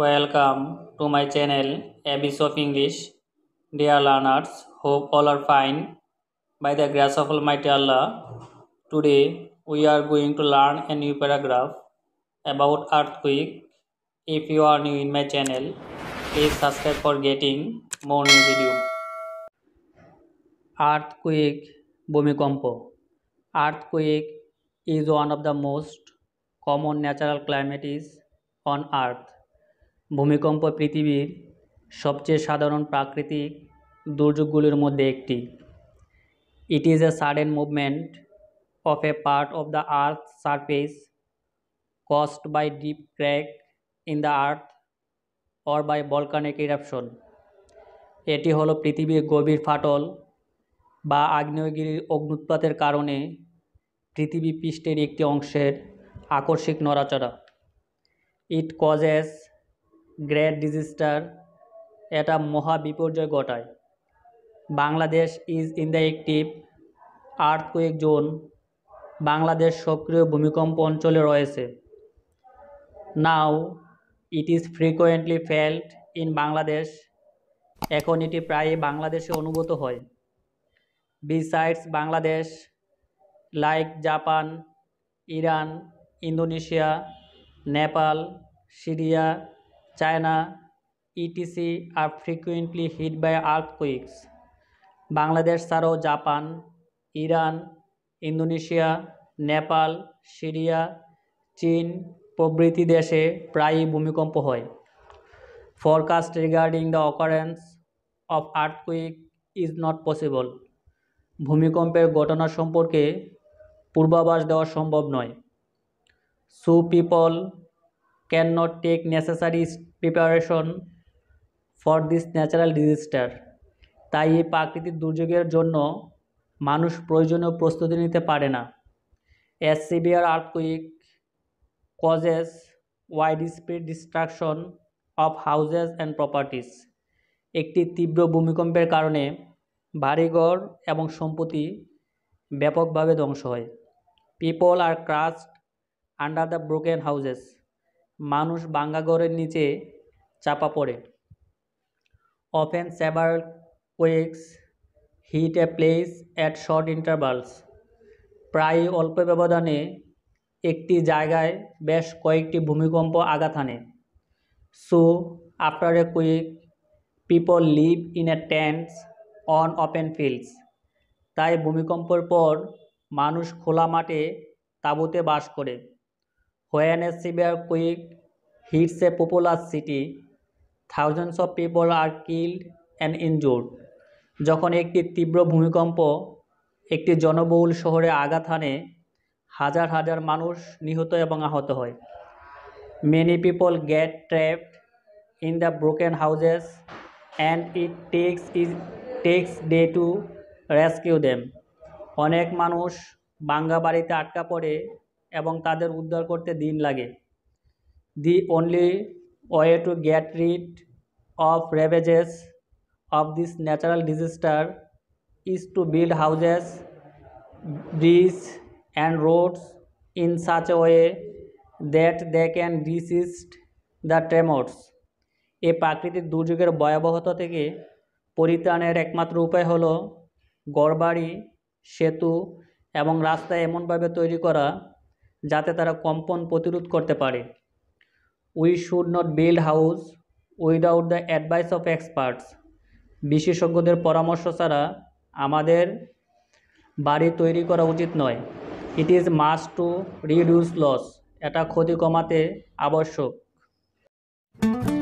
Welcome to my channel abyss of English dear learners hope all are fine by the grace of all my mighty Allah today we are going to learn a new paragraph about earthquake if you are new in my channel please subscribe for getting more new video earthquake ভূমিকম্প earthquake is one of the most common natural calamities on earth ভূমিকম্প পৃথিবীর সবচেয়ে সাধারণ প্রাকৃতিক দুর্যোগগুলির মধ্যে একটি it is a sudden movement of a part of the earth surface caused by deep crack in the earth or by volcanic eruption এটি হল পৃথিবীর গভীর ফাটল বা আগ্নেয়গিরির অগ্নুৎপাতের কারণে পৃথিবী পৃষ্ঠের একটি অংশের আকস্মিক নড়াচড়া ইট কজেস গ্রেট ডিজিস্টার এটা মহা বিপর্যয় ঘটায় Bangladesh is in the active earthquake zone Bangladesh সক্রিয় ভূমিকম্প অঞ্চলে রয়েছে now it is frequently felt in Bangladesh এখন এটি প্রায়ই বাংলাদেশে অনুভূত হয় besides Bangladesh like Japan Iran Indonesia Nepal Syria China E T C are frequently hit by earthquakes Bangladesh ছাড়াও Japan Iran Indonesia Nepal Syria চীন প্রভৃতি দেশে প্রায়ই ভূমিকম্প হয় forecast regarding the occurrence of earthquake is not possible ভূমিকম্পের ঘটনা সম্পর্কে পূর্বাভাস দেওয়া সম্ভব নয় so people can not take necessary preparation for this natural disaster তাই এই প্রাকৃতিক দুর্যোগের জন্য মানুষ প্রয়োজনীয় প্রস্তুতি নিতে পারে না as severe earthquake causes widespread destruction of houses and properties একটি তীব্র ভূমিকম্পের কারণে বাড়িঘর এবং সম্পত্তি ব্যাপকভাবে ধ্বংস হয় people are crushed under the broken houses মানুষ বাঙ্গাগড়ের নিচে চাপা পড়ে often severe quakes hit a place at short intervals প্রায় অল্প ব্যবধানে একটি জায়গায় বেশ কয়েকটি ভূমিকম্প আঘাত আনে so after a quake people live in a tents on open fields তাই ভূমিকম্পের পর মানুষ খোলা মাঠে তাঁবুতে বাস করে When a severe quake hits a popular city, thousands of people are killed and injured. যখন একটি তীব্র ভূমিকম্প একটি জনবহুল শহরে আঘাত হানে হাজার হাজার মানুষ নিহত এবং আহত হয় many people get trapped in the broken houses and it takes is takes day to rescue them অনেক মানুষ বাঙ্গা বাড়িতে আটকা পড়ে এবং তাদের উদ্ধার করতে দিন লাগে the only way to get rid of ravages of this natural disaster is to build houses bridges and roads in such way that they can resist the tremors এ প্রাকৃতিক দুর্যোগের ভয়াবহতা থেকে পরিত্রাণের একমাত্র উপায় হলো গড়বাড়ি সেতু এবং রাস্তা এমনভাবে তৈরি করা যাতে তারা কম্পন প্রতিরোধ করতে পারে we should not build house without the advice of experts বিশেষজ্ঞদের পরামর্শ ছাড়া আমাদের বাড়ি তৈরি করা উচিত নয় it is must to reduce loss এটা ক্ষতি কমাতে আবশ্যক